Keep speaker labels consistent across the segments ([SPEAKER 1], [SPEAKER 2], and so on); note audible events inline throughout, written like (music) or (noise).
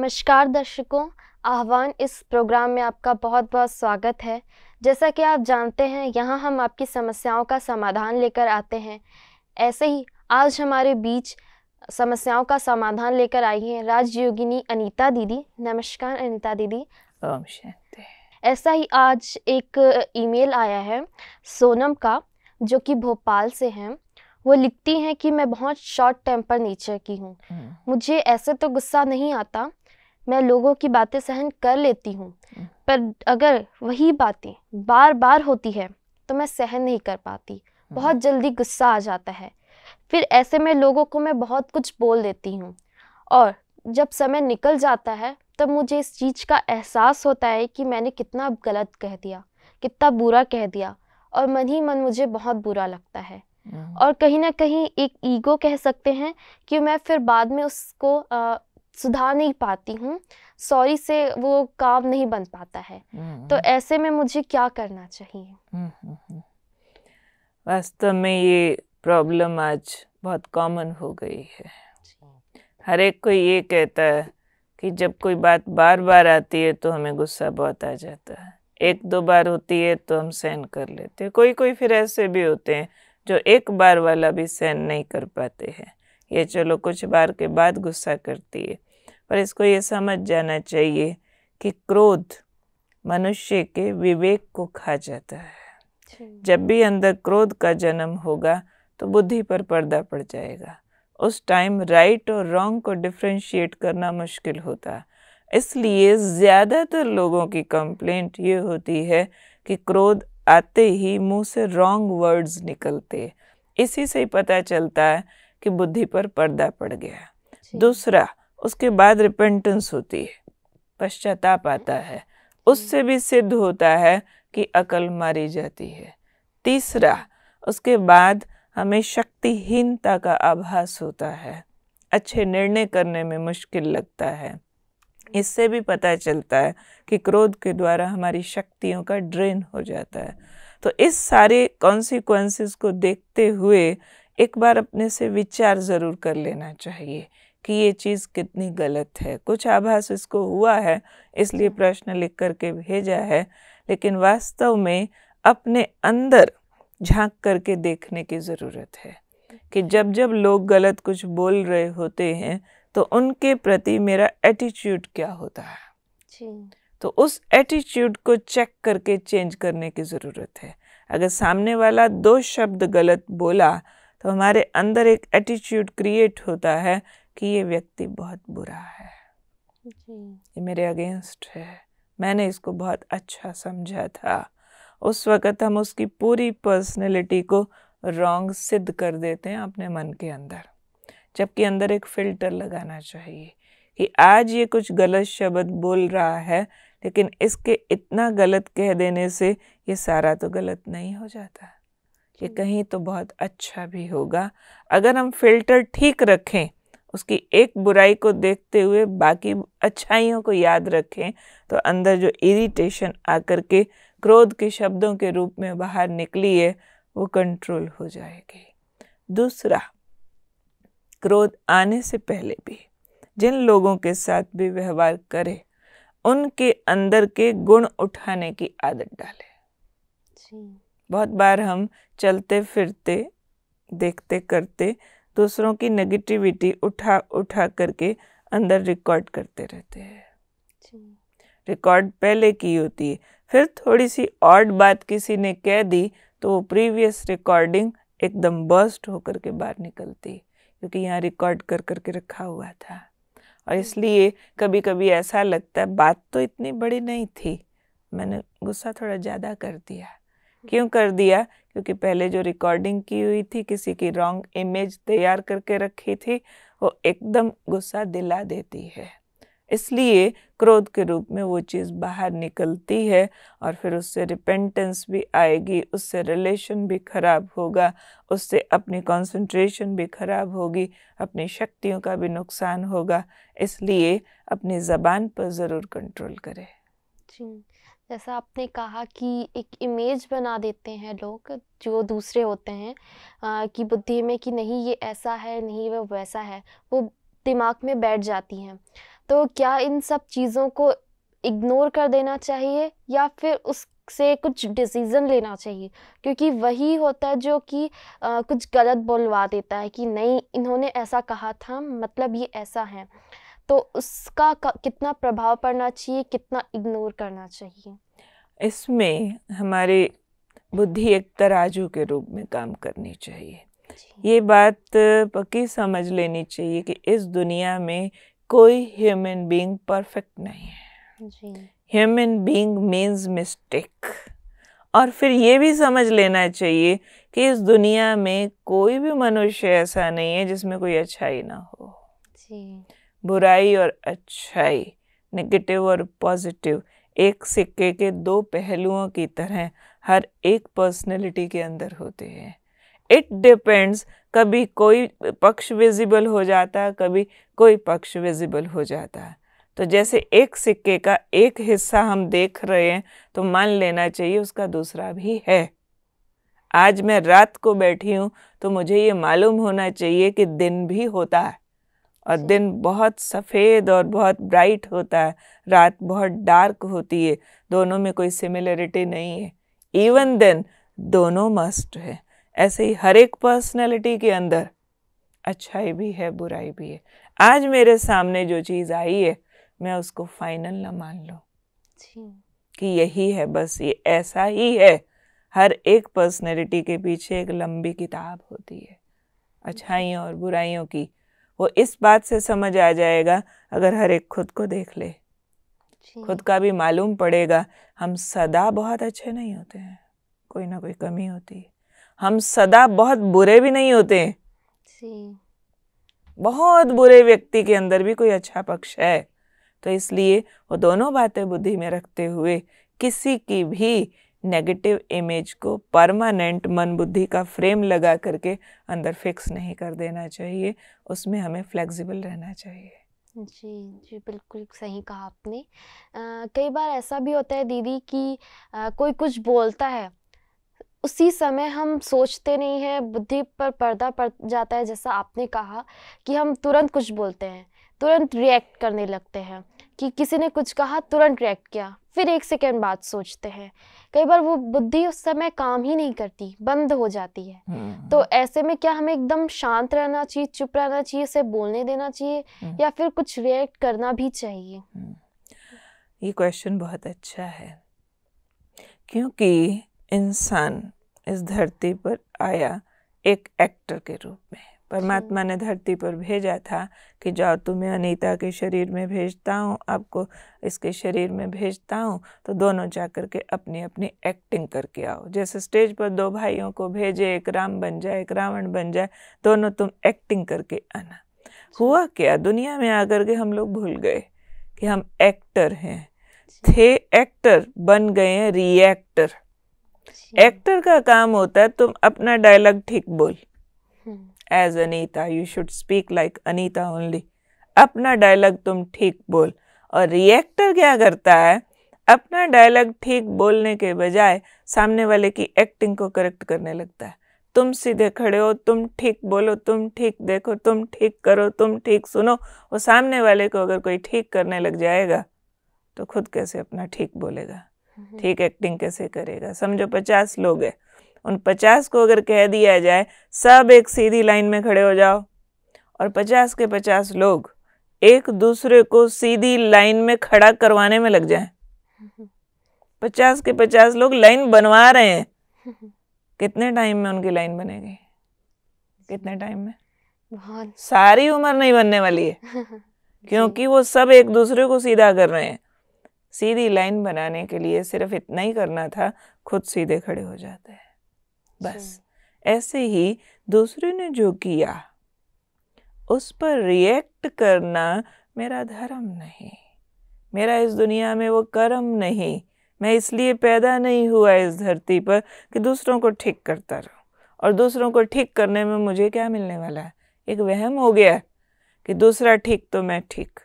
[SPEAKER 1] नमस्कार दर्शकों आह्वान इस प्रोग्राम में आपका बहुत बहुत स्वागत है जैसा कि आप जानते हैं यहाँ हम आपकी समस्याओं का समाधान लेकर आते हैं ऐसे ही आज हमारे बीच समस्याओं का समाधान लेकर आई हैं राजयोगिनी अनीता दीदी नमस्कार अनीता दीदी ऐसा ही आज एक ईमेल आया है सोनम का जो कि भोपाल से हैं वो लिखती हैं कि मैं बहुत शॉर्ट टेम्पर नेचर की हूँ हम्म। मुझे ऐसे तो गुस्सा नहीं आता मैं लोगों की बातें सहन कर लेती हूँ हम्म। पर अगर वही बातें बार बार होती है तो मैं सहन नहीं कर पाती हम्म। बहुत जल्दी गुस्सा आ जाता है फिर ऐसे में लोगों को मैं बहुत कुछ बोल देती हूँ और जब समय निकल जाता है तब मुझे इस चीज़ का एहसास होता है कि मैंने कितना गलत कह दिया कितना बुरा कह दिया और मन ही मन मुझे बहुत बुरा लगता है हम्म। और कहीं ना कहीं एक ईगो कह सकते हैं कि मैं फिर बाद में उसको आ, सुधार नहीं पाती हूँ सॉरी से वो काम नहीं बन पाता है हम्म। तो ऐसे में मुझे क्या करना चाहिए हम्म, हम्म,
[SPEAKER 2] वास्तव में ये प्रॉब्लम आज बहुत कॉमन हो गई है हर एक कोई ये कहता है कि जब कोई बात बार बार आती है तो हमें गुस्सा बहुत आ जाता है एक दो बार होती है तो हम सहन कर लेते हैं कोई कोई फिर ऐसे भी होते हैं जो एक बार वाला भी सहन नहीं कर पाते हैं ये चलो कुछ बार के बाद गुस्सा करती है पर इसको ये समझ जाना चाहिए कि क्रोध मनुष्य के विवेक को खा जाता है जब भी अंदर क्रोध का जन्म होगा तो बुद्धि पर पर्दा पड़ जाएगा उस टाइम राइट और रॉन्ग को डिफ्रेंशिएट करना मुश्किल होता इसलिए ज़्यादातर लोगों की कंप्लेंट ये होती है कि क्रोध आते ही मुंह से रॉन्ग वर्ड्स निकलते इसी से ही पता चलता है कि बुद्धि पर पर्दा पड़ गया दूसरा उसके बाद रिपेंटेंस होती है पश्चाताप आता है उससे भी सिद्ध होता है कि अकल मारी जाती है तीसरा उसके बाद हमें शक्तिहीनता का आभास होता है अच्छे निर्णय करने में मुश्किल लगता है इससे भी पता चलता है कि क्रोध के द्वारा हमारी शक्तियों का ड्रेन हो जाता है तो इस सारे कॉन्सिक्वेंसेस को देखते हुए एक बार अपने से विचार ज़रूर कर लेना चाहिए कि ये चीज़ कितनी गलत है कुछ आभास इसको हुआ है इसलिए हम्म। प्रश्न लिख करके भेजा है लेकिन वास्तव में अपने अंदर झांक करके देखने की ज़रूरत है कि जब जब लोग गलत कुछ बोल रहे होते हैं तो उनके प्रति मेरा एटीट्यूड क्या होता
[SPEAKER 1] है
[SPEAKER 2] तो उस एटीट्यूड को चेक करके चेंज करने की ज़रूरत है अगर सामने वाला दो शब्द गलत बोला तो हमारे अंदर एक एटीट्यूड क्रिएट होता है कि ये व्यक्ति बहुत बुरा है ये मेरे अगेंस्ट है मैंने इसको बहुत अच्छा समझा था उस वक़्त हम उसकी पूरी पर्सनैलिटी को रॉन्ग सिद्ध कर देते हैं अपने मन के अंदर जबकि अंदर एक फ़िल्टर लगाना चाहिए कि आज ये कुछ गलत शब्द बोल रहा है लेकिन इसके इतना गलत कह देने से ये सारा तो गलत नहीं हो जाता ये कहीं तो बहुत अच्छा भी होगा अगर हम फिल्टर ठीक रखें उसकी एक बुराई को देखते हुए बाकी अच्छाइयों को याद रखें तो अंदर जो इरिटेशन आकर के क्रोध के शब्दों के रूप में बाहर निकली है वो कंट्रोल हो जाएगी दूसरा क्रोध आने से पहले भी जिन लोगों के साथ भी व्यवहार करें उनके अंदर के गुण उठाने की आदत डालें बहुत बार हम चलते फिरते देखते करते दूसरों की नेगेटिविटी उठा उठा करके अंदर रिकॉर्ड करते रहते हैं रिकॉर्ड पहले की होती है फिर थोड़ी सी और बात किसी ने कह दी तो वो प्रीवियस रिकॉर्डिंग एकदम बर्स्ट होकर के बाहर निकलती क्योंकि यहाँ रिकॉर्ड कर करके रखा हुआ था और इसलिए कभी कभी ऐसा लगता है बात तो इतनी बड़ी नहीं थी मैंने गुस्सा थोड़ा ज़्यादा कर दिया क्यों कर दिया क्योंकि पहले जो रिकॉर्डिंग की हुई थी किसी की रॉन्ग इमेज तैयार करके रखी थी वो एकदम गुस्सा दिला देती है इसलिए क्रोध के रूप में वो चीज़ बाहर निकलती है और फिर उससे रिपेंटेंस भी आएगी उससे रिलेशन भी ख़राब होगा उससे अपनी कंसंट्रेशन भी ख़राब होगी अपनी शक्तियों का भी नुकसान होगा इसलिए अपनी ज़बान पर ज़रूर कंट्रोल करें
[SPEAKER 1] जी जैसा आपने कहा कि एक इमेज बना देते हैं लोग जो दूसरे होते हैं आ, कि बुद्धि में कि नहीं ये ऐसा है नहीं वह वैसा है वो दिमाग में बैठ जाती हैं तो क्या इन सब चीज़ों को इग्नोर कर देना चाहिए या फिर उससे कुछ डिसीज़न लेना चाहिए क्योंकि वही होता है जो कि कुछ गलत बोलवा देता है कि नहीं इन्होंने ऐसा कहा था मतलब ये ऐसा है तो उसका कितना प्रभाव पड़ना चाहिए कितना इग्नोर करना चाहिए
[SPEAKER 2] इसमें हमारे बुद्धि एक तराजू के रूप में काम करनी चाहिए ये बात पक्की समझ लेनी चाहिए कि इस दुनिया में कोई ह्यूमन बीइंग परफेक्ट नहीं है ह्यूमन बीइंग मीन्स मिस्टेक और फिर ये भी समझ लेना चाहिए कि इस दुनिया में कोई भी मनुष्य ऐसा नहीं है जिसमें कोई अच्छाई ना हो जी बुराई और अच्छाई नेगेटिव और पॉजिटिव एक सिक्के के दो पहलुओं की तरह हर एक पर्सनैलिटी के अंदर होते हैं इट डिपेंड्स कभी कोई पक्ष विजिबल हो जाता है कभी कोई पक्ष विजिबल हो जाता तो जैसे एक सिक्के का एक हिस्सा हम देख रहे हैं तो मान लेना चाहिए उसका दूसरा भी है आज मैं रात को बैठी हूँ तो मुझे ये मालूम होना चाहिए कि दिन भी होता है और दिन बहुत सफ़ेद और बहुत ब्राइट होता है रात बहुत डार्क होती है दोनों में कोई सिमिलरिटी नहीं है इवन देन दोनों मस्ट है ऐसे ही हर एक पर्सनैलिटी के अंदर अच्छाई भी है बुराई भी है आज मेरे सामने जो चीज़ आई है मैं उसको फाइनल ना मान लूँ कि यही है बस ये ऐसा ही है हर एक पर्सनैलिटी के पीछे एक लंबी किताब होती है अच्छाइयों और बुराइयों की वो इस बात से समझ आ जाएगा अगर हर एक खुद को देख ले खुद का भी मालूम पड़ेगा हम सदा बहुत अच्छे नहीं होते हैं कोई ना कोई कमी होती है हम सदा बहुत बुरे भी नहीं होते
[SPEAKER 1] हैं
[SPEAKER 2] बहुत बुरे व्यक्ति के अंदर भी कोई अच्छा पक्ष है तो इसलिए वो दोनों बातें बुद्धि में रखते हुए किसी की भी नेगेटिव इमेज को परमानेंट मन बुद्धि का फ्रेम लगा करके अंदर फिक्स नहीं कर देना चाहिए उसमें हमें फ्लेक्सिबल रहना चाहिए
[SPEAKER 1] जी जी बिल्कुल सही कहा आपने कई बार ऐसा भी होता है दीदी कि आ, कोई कुछ बोलता है उसी समय हम सोचते नहीं हैं बुद्धि पर पर्दा पड़ जाता है जैसा आपने कहा कि हम तुरंत कुछ बोलते हैं तुरंत रिएक्ट करने लगते हैं कि किसी ने कुछ कहा तुरंत रिएक्ट किया फिर एक सेकेंड बाद सोचते हैं कई बार वो बुद्धि उस समय काम ही नहीं करती बंद हो जाती है तो हम्म। ऐसे में क्या हमें एकदम शांत रहना चाहिए चुप रहना चाहिए उसे बोलने देना चाहिए हम्म। या फिर कुछ रिएक्ट करना भी चाहिए हम्म।
[SPEAKER 2] ये क्वेश्चन बहुत अच्छा है क्योंकि इंसान इस धरती पर आया एक एक्टर के रूप में परमात्मा ने धरती पर भेजा था कि जाओ तुम्हें अनीता के शरीर में भेजता हूँ आपको इसके शरीर में भेजता हूँ तो दोनों जा कर के अपनी अपनी एक्टिंग करके आओ जैसे स्टेज पर दो भाइयों को भेजे एक राम बन जाए एक रावण बन जाए दोनों तुम एक्टिंग करके आना हुआ क्या दुनिया में आकर के हम लोग भूल गए कि हम एक्टर हैं थे एक्टर बन गए हैं रिएक्टर एक्टर का काम होता है तुम अपना डायलॉग ठीक बोल hmm. As Anita you should speak like Anita only अपना डायलॉग तुम ठीक बोल और रिएक्टर क्या करता है अपना डायलॉग ठीक बोलने के बजाय सामने वाले की एक्टिंग को करेक्ट करने लगता है तुम सीधे खड़े हो तुम ठीक बोलो तुम ठीक देखो तुम ठीक करो तुम ठीक सुनो वो सामने वाले को अगर कोई ठीक करने लग जाएगा तो खुद कैसे अपना ठीक बोलेगा हम्म। ठीक एक्टिंग कैसे करेगा समझो पचास लोग हैं उन पचास को अगर कह दिया जाए सब एक सीधी लाइन में खड़े हो जाओ और पचास के पचास लोग एक दूसरे को सीधी लाइन में खड़ा करवाने में लग जाए पचास के पचास लोग लाइन बनवा रहे हैं कितने टाइम में उनकी लाइन बनेगी कितने टाइम में बहुत सारी उम्र नहीं बनने वाली है (laughs) क्योंकि वो सब एक दूसरे को सीधा कर रहे हैं सीधी लाइन बनाने के लिए सिर्फ इतना ही करना था खुद सीधे खड़े हो जाते हैं बस ऐसे ही दूसरे ने जो किया उस पर रिएक्ट करना मेरा धर्म नहीं मेरा इस दुनिया में वो कर्म नहीं मैं इसलिए पैदा नहीं हुआ इस धरती पर कि दूसरों को ठीक करता रहूं और दूसरों को ठीक करने में मुझे क्या मिलने वाला है एक वहम हो गया कि दूसरा ठीक तो मैं ठीक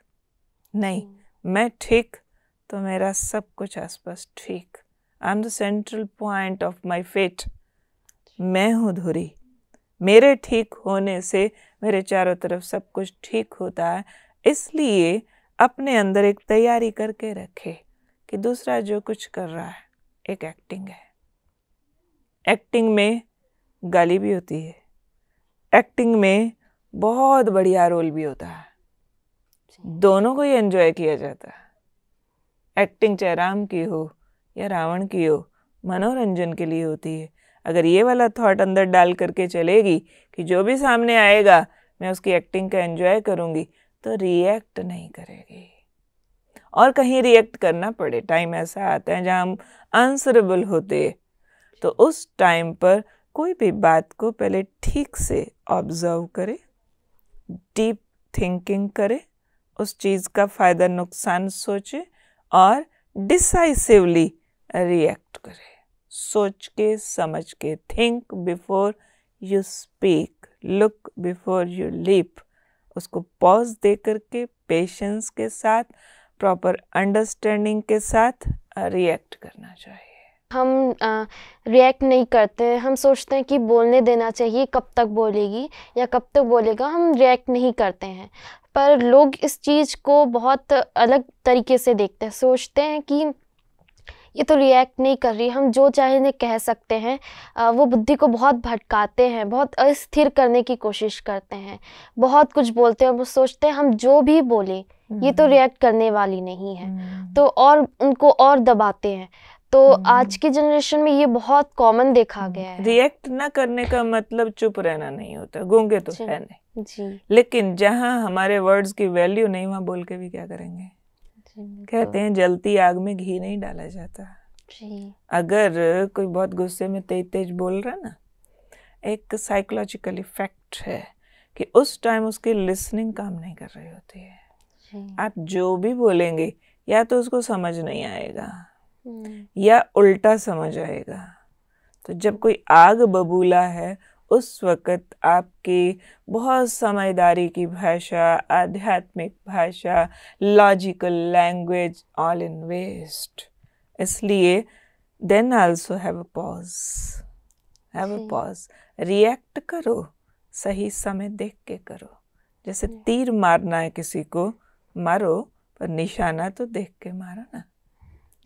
[SPEAKER 2] नहीं हम्म। मैं ठीक तो मेरा सब कुछ आसपास ठीक I am the central point of my fate मैं हूँ धुरी मेरे ठीक होने से मेरे चारों तरफ सब कुछ ठीक होता है इसलिए अपने अंदर एक तैयारी करके रखे कि दूसरा जो कुछ कर रहा है एक एक्टिंग है एक्टिंग में गाली भी होती है एक्टिंग में बहुत बढ़िया रोल भी होता है दोनों को ही एंजॉय किया जाता है एक्टिंग चाहे राम की हो या रावण की हो मनोरंजन के लिए होती है अगर ये वाला थॉट अंदर डाल करके चलेगी कि जो भी सामने आएगा मैं उसकी एक्टिंग का एंजॉय करूँगी तो रिएक्ट नहीं करेगी और कहीं रिएक्ट करना पड़े टाइम ऐसा आता है जहाँ हम आंसरेबल होते तो उस टाइम पर कोई भी बात को पहले ठीक से ऑब्जर्व करें डीप थिंकिंग करें उस चीज़ का फ़ायदा नुकसान सोचें और डिसाइसिवली रिएक्ट करें सोच के समझ के think before you speak look before you leap उसको पॉज दे करके पेशेंस के साथ प्रॉपर अंडरस्टैंडिंग के साथ रिएक्ट करना
[SPEAKER 1] चाहिए हम रिएक्ट नहीं करते हम सोचते हैं कि बोलने देना चाहिए कब तक बोलेगी या कब तक बोलेगा हम रिएक्ट नहीं करते हैं पर लोग इस चीज़ को बहुत अलग तरीके से देखते हैं सोचते हैं कि ये तो रिएक्ट नहीं कर रही हम जो ने कह सकते हैं वो बुद्धि को बहुत भटकाते हैं बहुत अस्थिर करने की कोशिश करते हैं बहुत कुछ बोलते हैं वो सोचते हैं हम जो भी बोले ये तो रिएक्ट हम्म। करने वाली नहीं है हम्म। तो और उनको और दबाते हैं तो हम्म। आज की जनरेशन में ये बहुत कॉमन देखा गया है
[SPEAKER 2] रिएक्ट ना करने का मतलब चुप रहना नहीं होता गूंगे तो है
[SPEAKER 1] नहीं जी
[SPEAKER 2] लेकिन जहाँ हमारे वर्ड्स की वैल्यू नहीं वहाँ बोल के भी क्या करेंगे कहते हैं जलती आग में घी नहीं डाला जाता जी अगर कोई बहुत गुस्से में तेज तेज बोल रहा ना एक साइकोलॉजिकल इफेक्ट है कि उस टाइम उसकी लिसनिंग काम नहीं कर रही होती है आप जो भी बोलेंगे या तो उसको समझ नहीं आएगा हम्म। या उल्टा समझ आएगा तो जब कोई आग बबूला है उस वक़्त आपकी बहुत समझदारी की भाषा आध्यात्मिक भाषा logical language all in west इसलिए then also have a pause have a pause react करो सही समय देख के करो जैसे hmm. तीर मारना है किसी को मारो पर निशाना तो देख के मारो ना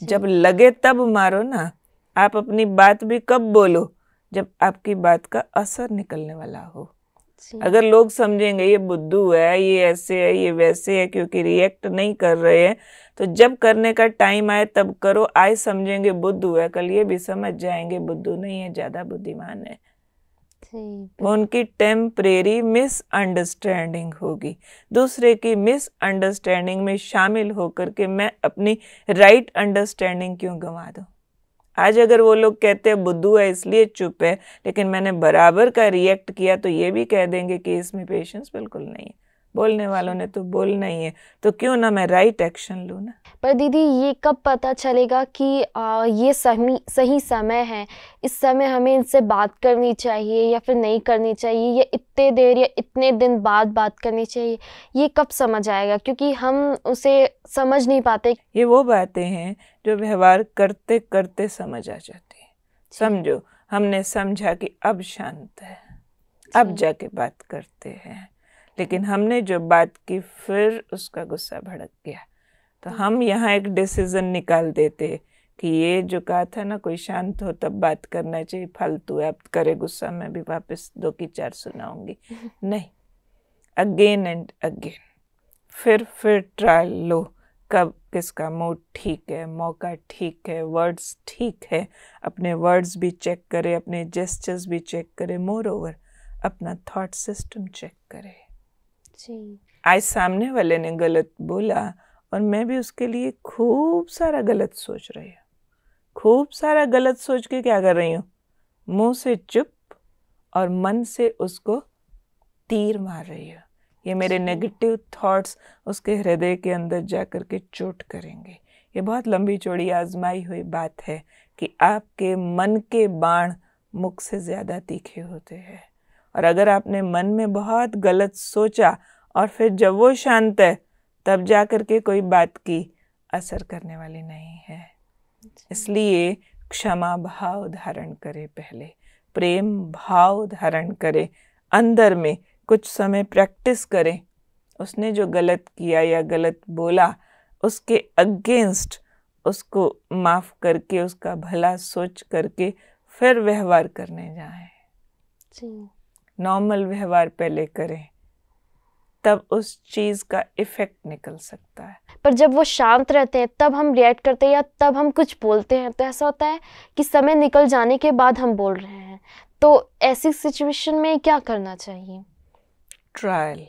[SPEAKER 2] जब लगे तब मारो ना आप अपनी बात भी कब बोलो जब आपकी बात का असर निकलने वाला हो अगर लोग समझेंगे ये बुद्धू है ये ऐसे है ये वैसे है क्योंकि रिएक्ट नहीं कर रहे हैं तो जब करने का टाइम आए तब करो आए समझेंगे बुद्धू है कल ये भी समझ जाएंगे बुद्धू नहीं है ज़्यादा बुद्धिमान है उनकी टेम्परेरी मिसअंडरस्टैंडिंग होगी दूसरे की मिसअंडरस्टैंडिंग में शामिल होकर के मैं अपनी राइट अंडरस्टैंडिंग क्यों गंवा दूँ आज अगर वो लोग कहते हैं बुद्धू है इसलिए चुप है लेकिन मैंने बराबर का रिएक्ट किया तो ये भी कह देंगे कि इसमें पेशेंस बिल्कुल नहीं है बोलने वालों ने तो बोलना ही है तो क्यों ना मैं राइट एक्शन लू ना
[SPEAKER 1] पर दीदी ये कब पता चलेगा कि आ, ये सही सही समय है इस समय हमें इनसे बात करनी चाहिए या फिर नहीं करनी चाहिए या इतने देर या इतने दिन बाद बात करनी चाहिए ये कब समझ आएगा क्योंकि हम उसे समझ नहीं पाते
[SPEAKER 2] ये वो बातें हैं जो व्यवहार करते करते समझ आ जाती है समझो हमने समझा कि अब शांत है अब जाके बात करते हैं लेकिन हमने जो बात की फिर उसका गुस्सा भड़क गया तो हम यहाँ एक डिसीज़न निकाल देते कि ये जो कहा था ना कोई शांत हो तब बात करना चाहिए फालतू है अब करे गुस्सा मैं भी वापस दो की चार सुनाऊंगी (laughs) नहीं अगेन एंड अगेन फिर फिर ट्रायल लो कब किसका मूड ठीक है मौका ठीक है वर्ड्स ठीक है अपने वर्ड्स भी चेक करें अपने जेस्चर्स भी चेक करें मोर ओवर अपना थॉट सिस्टम चेक करें आज सामने वाले ने गलत बोला और मैं भी उसके लिए खूब सारा गलत सोच रही हूँ खूब सारा गलत सोच के क्या कर रही हूँ मुंह से चुप और मन से उसको तीर मार रही हूँ ये मेरे नेगेटिव थॉट्स उसके हृदय के अंदर जा कर के चोट करेंगे ये बहुत लंबी चौड़ी आजमाई हुई बात है कि आपके मन के बाण मुख से ज़्यादा तीखे होते हैं और अगर आपने मन में बहुत गलत सोचा और फिर जब वो शांत है तब जा कर के कोई बात की असर करने वाली नहीं है इसलिए क्षमा भाव धारण करें पहले प्रेम भाव धारण करें अंदर में कुछ समय प्रैक्टिस करें उसने जो गलत किया या गलत बोला उसके अगेंस्ट उसको माफ़ करके उसका भला सोच करके फिर व्यवहार करने जाएं। जी नॉर्मल व्यवहार पहले करें तब उस चीज़ का इफेक्ट निकल सकता है
[SPEAKER 1] पर जब वो शांत रहते हैं तब हम रिएक्ट करते हैं या तब हम कुछ बोलते हैं तो ऐसा होता है कि समय निकल जाने के बाद हम बोल रहे हैं तो ऐसी सिचुएशन में क्या करना चाहिए
[SPEAKER 2] ट्रायल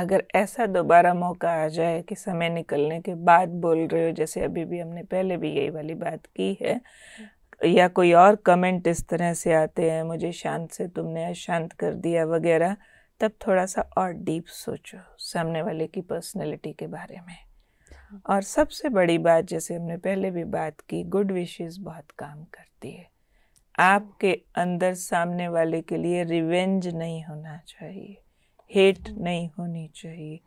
[SPEAKER 2] अगर ऐसा दोबारा मौका आ जाए कि समय निकलने के बाद बोल रहे हो जैसे अभी भी हमने पहले भी यही वाली बात की है या कोई और कमेंट इस तरह से आते हैं मुझे शांत से तुमने अशांत कर दिया वगैरह तब थोड़ा सा और डीप सोचो सामने वाले की पर्सनैलिटी के बारे में और सबसे बड़ी बात जैसे हमने पहले भी बात की गुड विशेज़ बहुत काम करती है आपके अंदर सामने वाले के लिए रिवेंज नहीं होना चाहिए हेट नहीं होनी चाहिए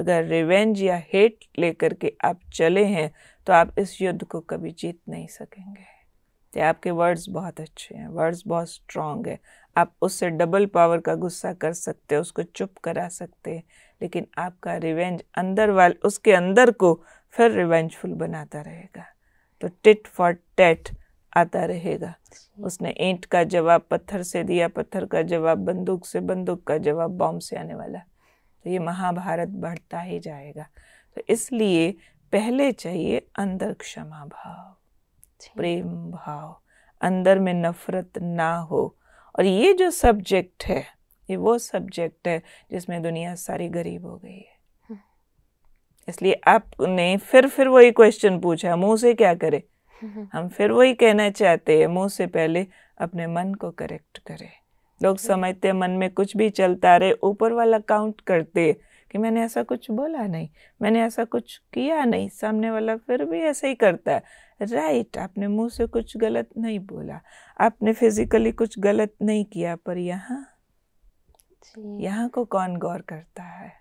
[SPEAKER 2] अगर रिवेंज या हेट लेकर के आप चले हैं तो आप इस युद्ध को कभी जीत नहीं सकेंगे कि आपके वर्ड्स बहुत अच्छे हैं वर्ड्स बहुत स्ट्रांग है आप उससे डबल पावर का गुस्सा कर सकते हैं उसको चुप करा सकते हैं लेकिन आपका रिवेंज अंदर वाल उसके अंदर को फिर रिवेंजफुल बनाता रहेगा तो टिट फॉर टेट आता रहेगा उसने ईंट का जवाब पत्थर से दिया पत्थर का जवाब बंदूक से बंदूक का जवाब बॉम्ब से आने वाला तो ये महाभारत बढ़ता ही जाएगा तो इसलिए पहले चाहिए अंदर क्षमा भाव प्रेम भाव अंदर में नफरत ना हो और ये जो सब्जेक्ट है ये वो सब्जेक्ट है जिसमें दुनिया सारी गरीब हो गई है हम्म। इसलिए आपने फिर फिर वही क्वेश्चन पूछा मुंह से क्या करे हम्म, हम्म। हम फिर वही कहना चाहते हैं मुंह से पहले अपने मन को करेक्ट करें लोग समझते मन में कुछ भी चलता रहे ऊपर वाला काउंट करते कि मैंने ऐसा कुछ बोला नहीं मैंने ऐसा कुछ किया नहीं सामने वाला फिर भी ऐसे ही करता है राइट right, आपने मुंह से कुछ गलत नहीं बोला आपने फिजिकली कुछ गलत नहीं किया पर यहाँ यहाँ को कौन गौर करता है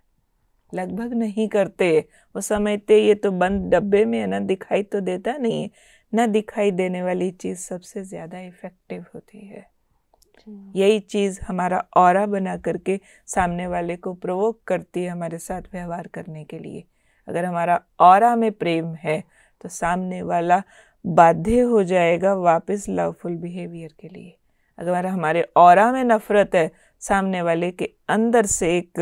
[SPEAKER 2] लगभग नहीं करते वो समझते ये तो बंद डब्बे में है ना दिखाई तो देता नहीं है ना दिखाई देने वाली चीज़ सबसे ज़्यादा इफ़ेक्टिव होती है यही चीज़ हमारा और बना करके सामने वाले को प्रोवोक करती है हमारे साथ व्यवहार करने के लिए अगर हमारा और में प्रेम है तो सामने वाला बाध्य हो जाएगा वापस लवफुल बिहेवियर के लिए अगर हमारे और में नफ़रत है सामने वाले के अंदर से एक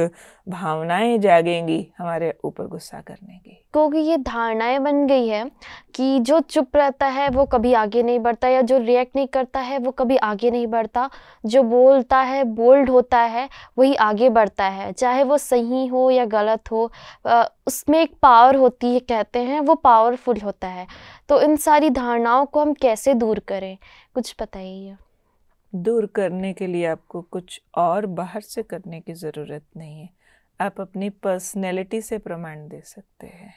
[SPEAKER 2] भावनाएं जागेंगी हमारे ऊपर गुस्सा करने की
[SPEAKER 1] क्योंकि ये धारणाएं बन गई है कि जो चुप रहता है वो कभी आगे नहीं बढ़ता या जो रिएक्ट नहीं करता है वो कभी आगे नहीं बढ़ता जो बोलता है बोल्ड होता है वही आगे बढ़ता है चाहे वो सही हो या गलत हो उसमें एक पावर होती है कहते हैं वो पावरफुल होता है तो इन सारी धारणाओं को हम कैसे दूर करें कुछ बताइए
[SPEAKER 2] दूर करने के लिए आपको कुछ और बाहर से करने की ज़रूरत नहीं है आप अपनी पर्सनैलिटी से प्रमाण दे सकते हैं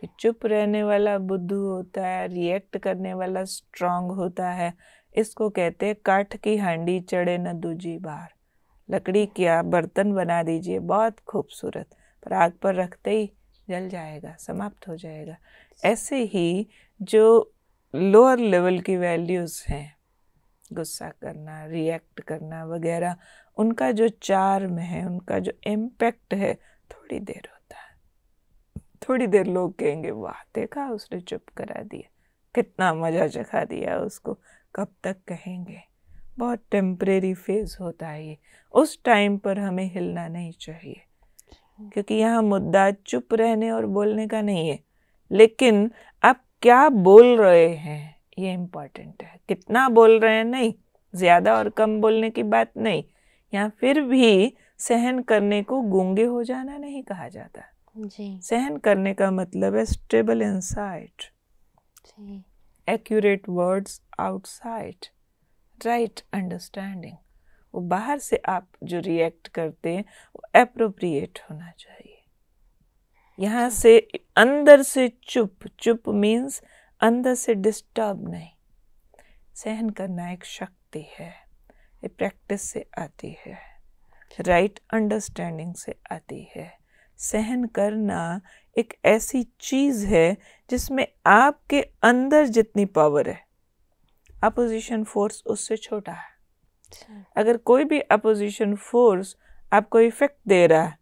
[SPEAKER 2] कि चुप रहने वाला बुद्धू होता है रिएक्ट करने वाला स्ट्रांग होता है इसको कहते हैं काठ की हांडी चढ़े न दूजी बार लकड़ी क्या बर्तन बना दीजिए बहुत खूबसूरत पर आग पर रखते ही जल जाएगा समाप्त हो जाएगा ऐसे ही जो लोअर लेवल की वैल्यूज़ हैं गुस्सा करना रिएक्ट करना वगैरह उनका जो चार्म है उनका जो इम्पैक्ट है थोड़ी देर होता है थोड़ी देर लोग कहेंगे वाह देखा उसने चुप करा दिया कितना मज़ा चखा दिया उसको कब तक कहेंगे बहुत टेम्परेरी फेज़ होता है ये उस टाइम पर हमें हिलना नहीं चाहिए क्योंकि यहाँ मुद्दा चुप रहने और बोलने का नहीं है लेकिन आप क्या बोल रहे हैं ये इम्पॉर्टेंट है कितना बोल रहे हैं नहीं ज़्यादा और कम बोलने की बात नहीं या फिर भी सहन करने को गूंगे हो जाना नहीं कहा जाता जी सहन करने का मतलब है stable insight accurate words outside right understanding वो बाहर से आप जो रिएक्ट करते हैं वो अप्रोप्रिएट होना चाहिए यहाँ से अंदर से चुप चुप मीन्स अंदर से डिस्टर्ब नहीं सहन करना एक शक्ति है ये प्रैक्टिस से आती है राइट right अंडरस्टैंडिंग से आती है सहन करना एक ऐसी चीज़ है जिसमें आपके अंदर जितनी पावर है अपोजिशन फोर्स उससे छोटा है अच्छा। अगर कोई भी अपोजिशन फोर्स आपको इफेक्ट दे रहा है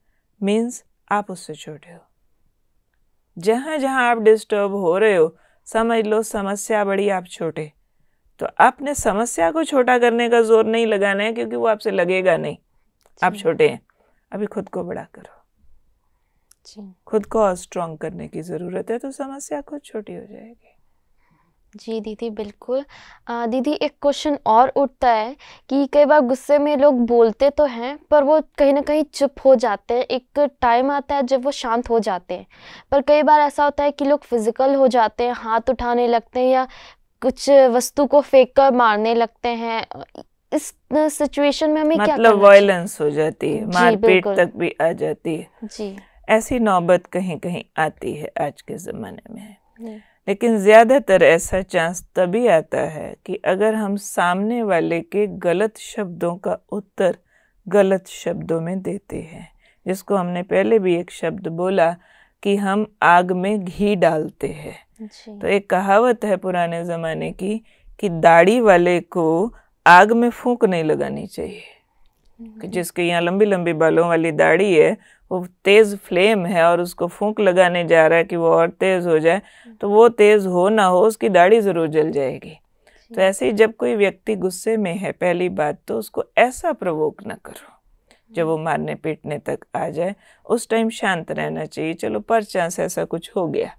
[SPEAKER 2] मीन्स आप उससे छोटे हो जहाँ जहाँ आप डिस्टर्ब हो रहे हो समझ लो समस्या बड़ी आप छोटे तो आपने समस्या को छोटा करने का जोर नहीं लगाना है क्योंकि वो आपसे लगेगा नहीं आप छोटे हैं अभी खुद को बड़ा करो जी खुद को और स्ट्रांग करने की ज़रूरत है तो समस्या खुद छोटी हो जाएगी
[SPEAKER 1] जी दीदी बिल्कुल। दीदी एक क्वेश्चन और उठता है कि कई बार गुस्से में लोग बोलते तो हैं, पर वो कहीं ना कहीं चुप हो जाते हैं। एक टाइम आता है जब वो शांत हो जाते हैं। पर कई बार ऐसा होता है कि लोग फिज़िकल हो जाते हैं, हाथ उठाने लगते हैं या कुछ वस्तु को फेंक कर मारने लगते हैं। इस सिचुएशन में हमें क्या मतलब वायलेंस
[SPEAKER 2] हो जाती है, मारपीट तक भी आ जाती है। जी। ऐसी नौबत कहीं-कहीं आती है आज के ज़माने में। लेकिन ज़्यादातर ऐसा चांस तभी आता है कि अगर हम सामने वाले के गलत शब्दों का उत्तर गलत शब्दों में देते हैं जिसको हमने पहले भी एक शब्द बोला कि हम आग में घी डालते हैं तो एक कहावत है पुराने ज़माने की कि दाढ़ी वाले को आग में फूंक नहीं लगानी चाहिए हम्म। जिसके यहाँ लंबी लंबी बालों वाली दाढ़ी है वो तेज़ फ्लेम है और उसको फूंक लगाने जा रहा है कि वो और तेज़ हो जाए हम्म। तो वो तेज़ हो ना हो उसकी दाढ़ी ज़रूर जल जाएगी तो ऐसे ही जब कोई व्यक्ति गुस्से में है पहली बात तो उसको ऐसा प्रवोक ना करो जब वो हम्म। मारने पीटने तक आ जाए उस टाइम शांत रहना चाहिए चलो पर चांस ऐसा कुछ हो गया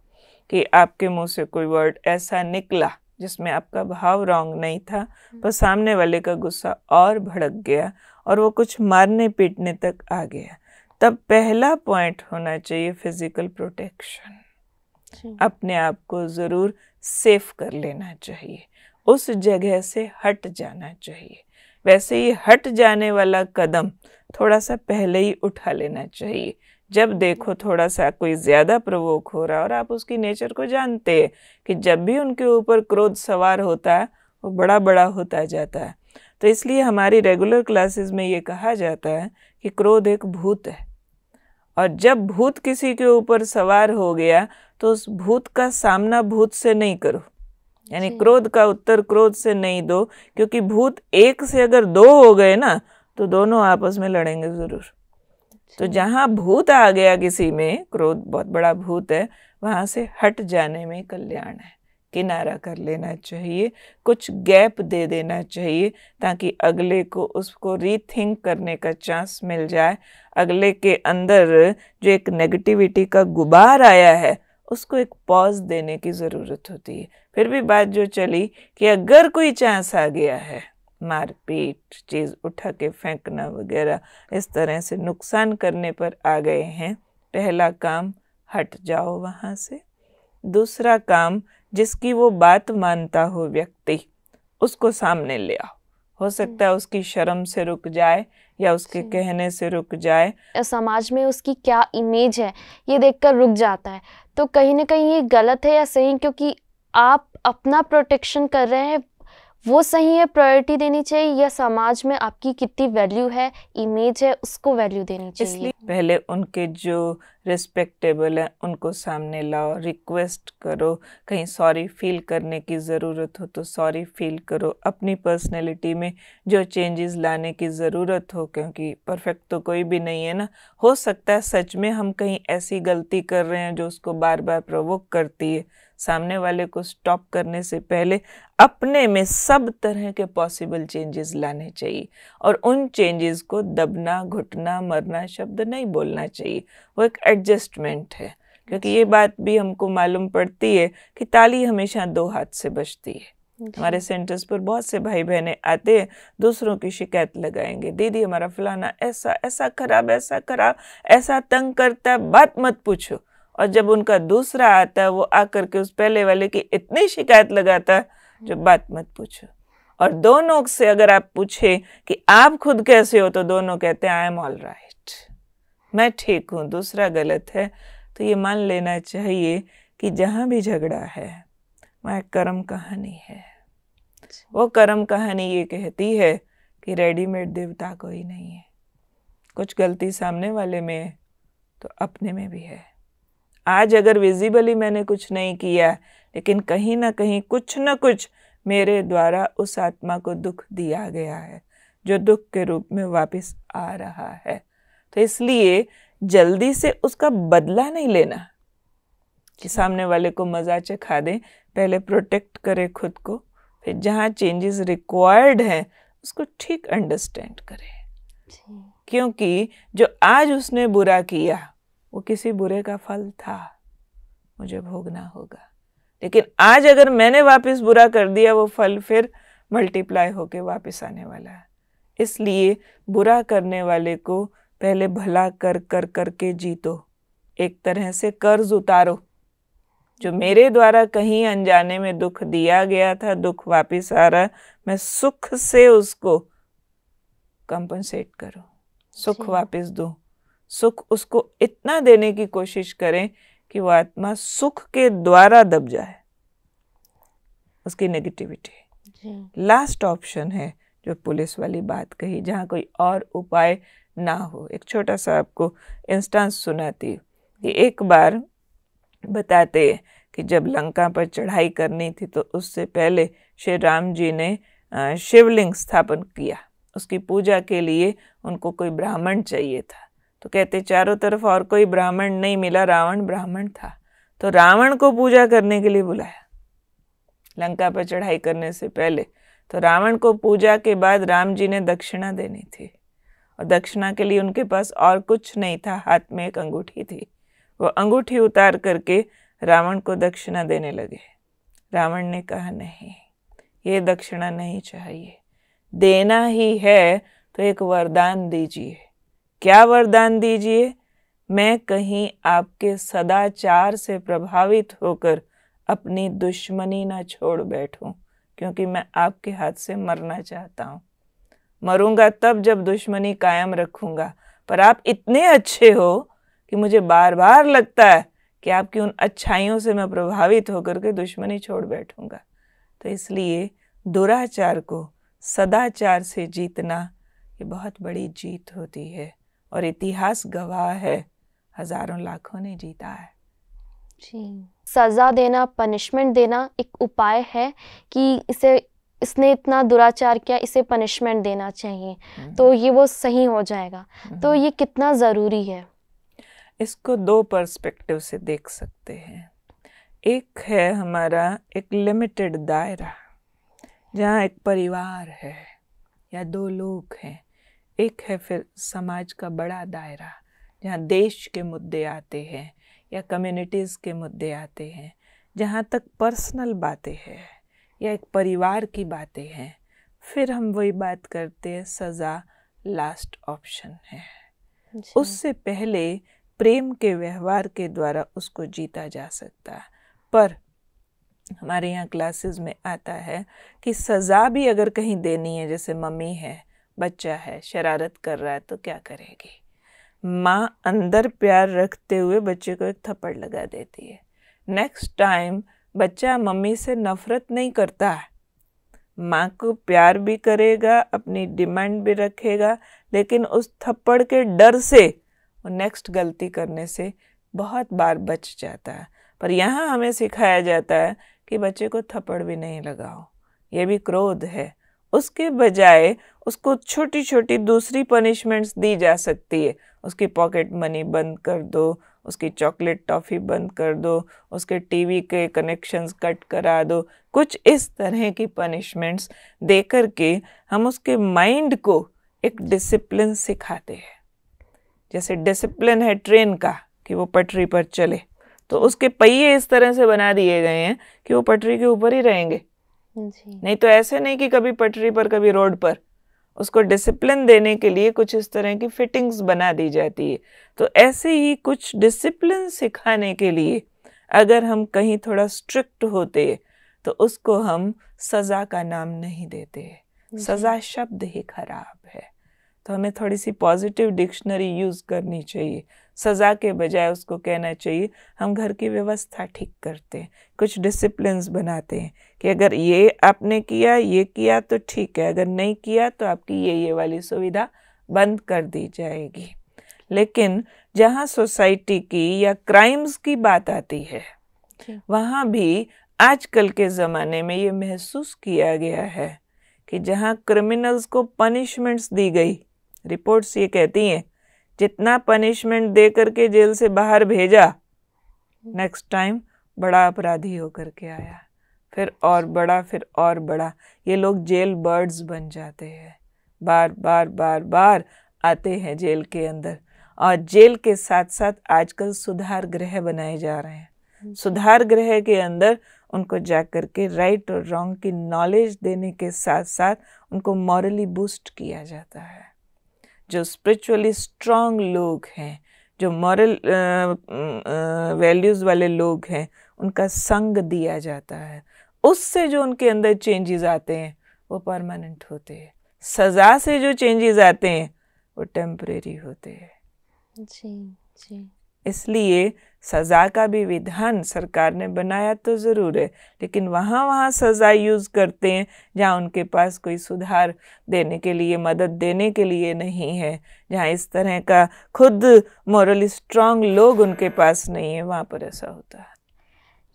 [SPEAKER 2] कि आपके मुंह से कोई वर्ड ऐसा निकला जिसमें आपका भाव रॉन्ग नहीं था पर सामने वाले का गुस्सा और भड़क गया और वो कुछ मारने पीटने तक आ गया तब पहला पॉइंट होना चाहिए फिजिकल प्रोटेक्शन अपने आप को ज़रूर सेफ कर लेना चाहिए उस जगह से हट जाना चाहिए वैसे ही हट जाने वाला कदम थोड़ा सा पहले ही उठा लेना चाहिए जब देखो थोड़ा सा कोई ज़्यादा प्रवोक हो रहा और आप उसकी नेचर को जानते हैं कि जब भी उनके ऊपर क्रोध सवार होता है वो बड़ा बड़ा होता जाता है तो इसलिए हमारी रेगुलर क्लासेस में ये कहा जाता है कि क्रोध एक भूत है और जब भूत किसी के ऊपर सवार हो गया तो उस भूत का सामना भूत से नहीं करो यानी क्रोध का उत्तर क्रोध से नहीं दो क्योंकि भूत एक से अगर दो हो गए ना तो दोनों आपस में लड़ेंगे ज़रूर तो जहाँ भूत आ गया किसी में क्रोध बहुत बड़ा भूत है वहाँ से हट जाने में कल्याण है किनारा कर लेना चाहिए कुछ गैप दे देना चाहिए ताकि अगले को उसको रीथिंक करने का चांस मिल जाए अगले के अंदर जो एक नेगेटिविटी का गुबार आया है उसको एक पॉज देने की ज़रूरत होती है फिर भी बात जो चली कि अगर कोई चांस आ गया है मारपीट चीज़ उठा के फेंकना वगैरह इस तरह से नुकसान करने पर आ गए हैं पहला काम हट जाओ वहाँ से दूसरा काम जिसकी वो बात मानता हो व्यक्ति उसको सामने ले आओ हो सकता है हम्म। उसकी शर्म से रुक जाए या उसके कहने से रुक जाए
[SPEAKER 1] समाज में उसकी क्या इमेज है ये देखकर रुक जाता है तो कहीं ना कहीं ये गलत है या सही क्योंकि आप अपना प्रोटेक्शन कर रहे हैं वो सही है प्रायोरिटी देनी चाहिए या समाज में आपकी कितनी वैल्यू है इमेज है उसको वैल्यू देनी चाहिए इसलिए
[SPEAKER 2] पहले उनके जो रिस्पेक्टेबल है उनको सामने लाओ रिक्वेस्ट करो कहीं सॉरी फील करने की ज़रूरत हो तो सॉरी फील करो अपनी पर्सनैलिटी में जो चेंजेस लाने की ज़रूरत हो क्योंकि परफेक्ट तो कोई भी नहीं है ना हो सकता है सच में हम कहीं ऐसी गलती कर रहे हैं जो उसको बार बार प्रोवोक करती है सामने वाले को स्टॉप करने से पहले अपने में सब तरह के पॉसिबल चेंजेस लाने चाहिए और उन चेंजेस को दबना घुटना मरना शब्द नहीं बोलना चाहिए वो एक एडजस्टमेंट है क्योंकि ये बात भी हमको मालूम पड़ती है कि ताली हमेशा दो हाथ से बजती है हमारे सेंटर्स पर बहुत से भाई बहनें आते हैं दूसरों की शिकायत लगाएंगे दीदी हमारा फलाना ऐसा ऐसा खराब ऐसा खराब ऐसा तंग करता है बात मत पूछो और जब उनका दूसरा आता है वो आकर के उस पहले वाले की इतनी शिकायत लगाता है जो हम्म। बात मत पूछो और दोनों से अगर आप पूछे कि आप खुद कैसे हो तो दोनों कहते हैं आई एम ऑल राइट मैं ठीक हूँ दूसरा गलत है तो ये मान लेना चाहिए कि जहाँ भी झगड़ा है वहाँ कर्म कहानी है वो कर्म कहानी ये कहती है कि रेडीमेड देवता कोई नहीं है कुछ गलती सामने वाले में है तो अपने में भी है आज अगर विजिबली मैंने कुछ नहीं किया लेकिन कहीं ना कहीं कुछ ना कुछ मेरे द्वारा उस आत्मा को दुख दिया गया है जो दुख के रूप में वापस आ रहा है तो इसलिए जल्दी से उसका बदला नहीं लेना कि सामने वाले को मज़ा चखा दें पहले प्रोटेक्ट करें खुद को फिर जहाँ चेंजेस रिक्वायर्ड हैं उसको ठीक अंडरस्टैंड करें क्योंकि जो आज उसने बुरा किया वो किसी बुरे का फल था मुझे भोगना होगा लेकिन आज अगर मैंने वापस बुरा कर दिया वो फल फिर मल्टीप्लाई होके वापस आने वाला है इसलिए बुरा करने वाले को पहले भला कर कर करके जीतो एक तरह से कर्ज उतारो जो मेरे द्वारा कहीं अनजाने में दुख दिया गया था दुख वापस आ रहा मैं सुख से उसको कंपनसेट करूँ सुख वापस दूँ सुख उसको इतना देने की कोशिश करें कि वो आत्मा सुख के द्वारा दब जाए उसकी नेगेटिविटी लास्ट ऑप्शन है जो पुलिस वाली बात कही जहाँ कोई और उपाय ना हो एक छोटा सा आपको इंस्टांस सुनाती कि एक बार बताते कि जब लंका पर चढ़ाई करनी थी तो उससे पहले श्री राम जी ने शिवलिंग स्थापन किया उसकी पूजा के लिए उनको कोई ब्राह्मण चाहिए था तो कहते चारों तरफ और कोई ब्राह्मण नहीं मिला रावण ब्राह्मण था तो रावण को पूजा करने के लिए बुलाया लंका पर चढ़ाई करने से पहले तो रावण को पूजा के बाद राम जी ने दक्षिणा देनी थी और दक्षिणा के लिए उनके पास और कुछ नहीं था हाथ में एक अंगूठी थी वो अंगूठी उतार करके रावण को दक्षिणा देने लगे रावण ने कहा नहीं ये दक्षिणा नहीं चाहिए देना ही है तो एक वरदान दीजिए क्या वरदान दीजिए मैं कहीं आपके सदाचार से प्रभावित होकर अपनी दुश्मनी ना छोड़ बैठूं क्योंकि मैं आपके हाथ से मरना चाहता हूं मरूंगा तब जब दुश्मनी कायम रखूंगा पर आप इतने अच्छे हो कि मुझे बार बार लगता है कि आपकी उन अच्छाइयों से मैं प्रभावित होकर के दुश्मनी छोड़ बैठूंगा तो इसलिए दुराचार को सदाचार से जीतना ये बहुत बड़ी जीत होती है और इतिहास गवाह है हजारों लाखों ने जीता है
[SPEAKER 1] जी सज़ा देना पनिशमेंट देना एक उपाय है कि इसे इसने इतना दुराचार किया इसे पनिशमेंट देना चाहिए हम्म। तो ये वो सही हो जाएगा तो हम्म। ये कितना ज़रूरी है
[SPEAKER 2] इसको दो पर्सपेक्टिव से देख सकते हैं एक है हमारा एक लिमिटेड दायरा जहाँ एक परिवार है या दो लोग हैं एक है फिर समाज का बड़ा दायरा जहाँ देश के मुद्दे आते हैं या कम्युनिटीज़ के मुद्दे आते हैं जहाँ तक पर्सनल बातें हैं या एक परिवार की बातें हैं फिर हम वही बात करते हैं सज़ा लास्ट ऑप्शन है उससे पहले प्रेम के व्यवहार के द्वारा उसको जीता जा सकता पर हमारे यहाँ क्लासेस में आता है कि सज़ा भी अगर कहीं देनी है जैसे मम्मी है बच्चा है शरारत कर रहा है तो क्या करेगी माँ अंदर प्यार रखते हुए बच्चे को एक थप्पड़ लगा देती है नेक्स्ट टाइम बच्चा मम्मी से नफ़रत नहीं करता है माँ को प्यार भी करेगा अपनी डिमांड भी रखेगा लेकिन उस थप्पड़ के डर से वो नेक्स्ट गलती करने से बहुत बार बच जाता है पर यहाँ हमें सिखाया जाता है कि बच्चे को थप्पड़ भी नहीं लगाओ ये भी क्रोध है उसके बजाय उसको छोटी छोटी दूसरी पनिशमेंट्स दी जा सकती है उसकी पॉकेट मनी बंद कर दो उसकी चॉकलेट टॉफ़ी बंद कर दो उसके टीवी के कनेक्शंस कट करा दो कुछ इस तरह की पनिशमेंट्स दे कर के हम उसके माइंड को एक डिसिप्लिन सिखाते हैं जैसे डिसिप्लिन है ट्रेन का कि वो पटरी पर चले तो उसके पहिए इस तरह से बना दिए गए हैं कि वो पटरी के ऊपर ही रहेंगे नहीं तो ऐसे नहीं कि कभी पटरी पर कभी रोड पर उसको डिसिप्लिन देने के लिए कुछ इस तरह की फिटिंग्स बना दी जाती है तो ऐसे ही कुछ डिसिप्लिन सिखाने के लिए अगर हम कहीं थोड़ा स्ट्रिक्ट होते तो उसको हम सज़ा का नाम नहीं देते सज़ा शब्द ही खराब है तो हमें थोड़ी सी पॉजिटिव डिक्शनरी यूज़ करनी चाहिए सज़ा के बजाय उसको कहना चाहिए हम घर की व्यवस्था ठीक करते हैं कुछ डिसिप्लिन बनाते हैं कि अगर ये आपने किया ये किया तो ठीक है अगर नहीं किया तो आपकी ये ये वाली सुविधा बंद कर दी जाएगी लेकिन जहाँ सोसाइटी की या क्राइम्स की बात आती है वहाँ भी आजकल के ज़माने में ये महसूस किया गया है कि जहाँ क्रिमिनल्स को पनिशमेंट्स दी गई रिपोर्ट्स ये कहती हैं जितना पनिशमेंट दे करके जेल से बाहर भेजा नेक्स्ट टाइम बड़ा अपराधी होकर के आया फिर और बड़ा फिर और बड़ा ये लोग जेल बर्ड्स बन जाते हैं बार बार बार बार आते हैं जेल के अंदर और जेल के साथ साथ आजकल सुधार गृह बनाए जा रहे हैं सुधार गृह के अंदर उनको जा कर के राइट और रॉन्ग की नॉलेज देने के साथ साथ उनको मॉरली बूस्ट किया जाता है जो स्पिरिचुअली स्ट्रांग लोग हैं जो मॉरल वैल्यूज़ वाले लोग हैं उनका संग दिया जाता है उससे जो उनके अंदर चेंजेस आते हैं वो परमानेंट होते हैं सज़ा से जो चेंजेस आते हैं वो टेम्परेरी होते हैं
[SPEAKER 1] जी जी
[SPEAKER 2] इसलिए सज़ा का भी विधान सरकार ने बनाया तो ज़रूर है लेकिन वहाँ वहाँ सज़ा यूज़ करते हैं जहाँ उनके पास कोई सुधार देने के लिए मदद देने के लिए नहीं है जहाँ इस तरह का खुद मॉरली स्ट्रांग लोग उनके पास नहीं है वहाँ पर ऐसा होता है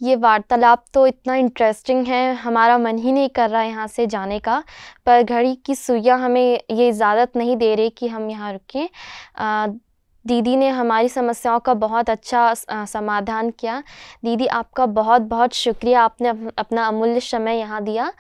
[SPEAKER 1] ये वार्तालाप तो इतना इंटरेस्टिंग है हमारा मन ही नहीं कर रहा यहाँ से जाने का पर घड़ी की सुइया हमें ये इजाज़त नहीं दे रही कि हम यहाँ रुकें दीदी ने हमारी समस्याओं का बहुत अच्छा समाधान किया दीदी आपका बहुत बहुत शुक्रिया आपने अपना अमूल्य समय यहाँ दिया